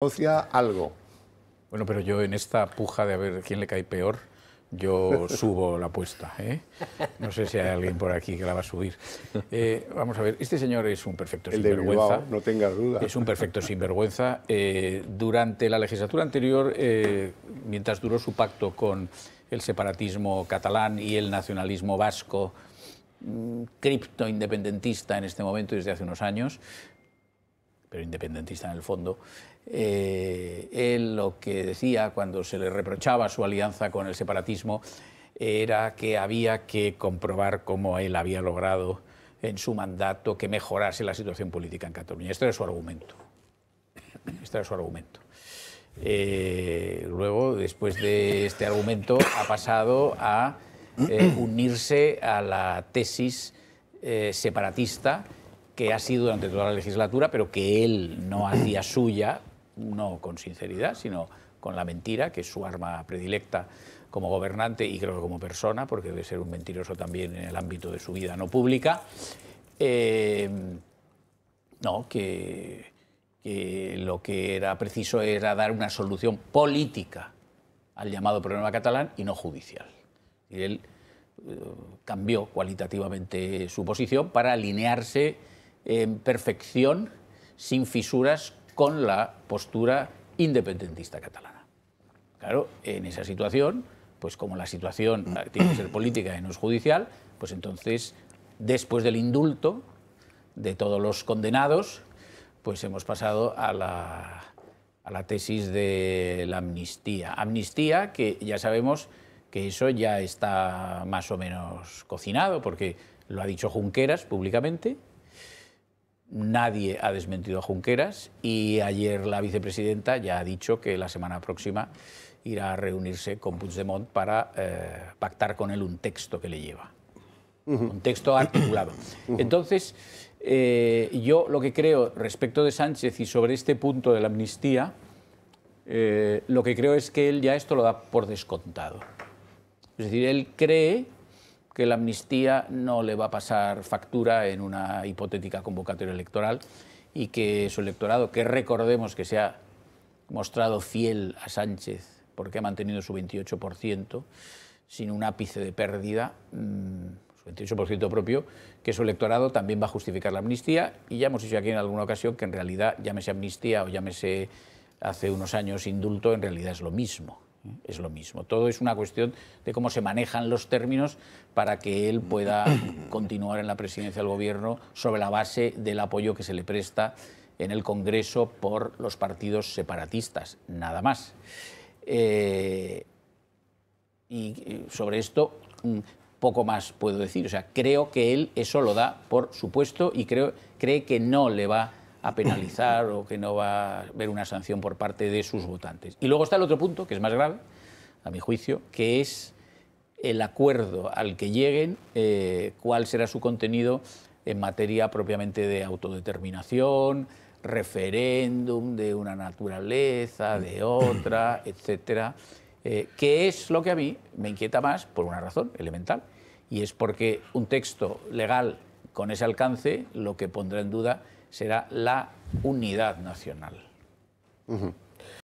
negocia algo. Bueno, pero yo en esta puja de a ver quién le cae peor, yo subo la apuesta. ¿eh? No sé si hay alguien por aquí que la va a subir. Eh, vamos a ver, este señor es un perfecto El sinvergüenza. De no tenga duda. Es un perfecto sinvergüenza. Eh, durante la legislatura anterior, mientras duró su pacto con el separatismo catalán y el nacionalismo vasco, mm, cripto independentista en este momento desde hace unos años, pero independentista en el fondo, eh, él lo que decía cuando se le reprochaba su alianza con el separatismo era que había que comprobar cómo él había logrado en su mandato que mejorase la situación política en Cataluña. Este era su argumento. Este es su argumento. Eh, luego, después de este argumento, ha pasado a eh, unirse a la tesis separatista que ha sido durante toda la legislatura, pero que él no hacía suya, no con sinceridad, sino con la mentira, que es su arma predilecta como gobernante y creo que como persona, porque debe ser un mentiroso también en el ámbito de su vida no pública. Eh, no, que, lo que era preciso era dar una solución política al llamado problema catalán y no judicial. Y él eh, cambió cualitativamente su posición para alinearse en perfección, sin fisuras, con la postura independentista catalana. Claro, en esa situación, pues como la situación tiene que ser política y no es judicial, pues entonces, después del indulto de todos los condenados, pues hemos pasado a la, a la tesis de la amnistía. Amnistía que ya sabemos que eso ya está más o menos cocinado, porque lo ha dicho Junqueras públicamente, Nadie ha desmentido a Junqueras y ayer la vicepresidenta ya ha dicho que la semana próxima irá a reunirse con Puigdemont para eh, pactar con él un texto que le lleva, un texto articulado. Entonces, eh, yo lo que creo respecto de Sánchez y sobre este punto de la amnistía, eh, lo que creo es que él ya esto lo da por descontado. Es decir, él cree que la amnistía no le va a pasar factura en una hipotética convocatoria electoral y que su electorado, que recordemos que se ha mostrado fiel a Sánchez porque ha mantenido su 28%, sin un ápice de pérdida, mm, su 28% propio, que su electorado también va a justificar la amnistía. Y ya hemos dicho aquí en alguna ocasión que en realidad, llámese amnistía o llámese hace unos años indulto, en realidad es lo mismo. Es lo mismo. Todo es una cuestión de cómo se manejan los términos para que él pueda continuar en la presidencia del gobierno sobre la base del apoyo que se le presta en el Congreso por los partidos separatistas, nada más. Eh, y eh, sobre esto mm, poco más puedo decir. O sea, creo que él eso lo da por supuesto y creo, cree que no le va a penalizar o que no va a haber una sanción por parte de sus votantes. Y luego está el otro punto, que es más grave, a mi juicio, que es el acuerdo al que lleguen, eh, cuál será su contenido en materia propiamente de autodeterminación, referéndum de una naturaleza, de otra, etcétera, eh, que es lo que a mí me inquieta más por una razón elemental, y es porque un texto legal con ese alcance, lo que pondrá en duda será la unidad nacional.